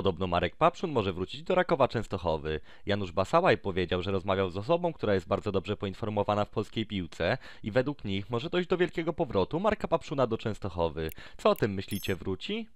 Podobno Marek Papszun może wrócić do Rakowa Częstochowy. Janusz Basałaj powiedział, że rozmawiał z osobą, która jest bardzo dobrze poinformowana w polskiej piłce i według nich może dojść do wielkiego powrotu Marka Papszuna do Częstochowy. Co o tym myślicie, wróci?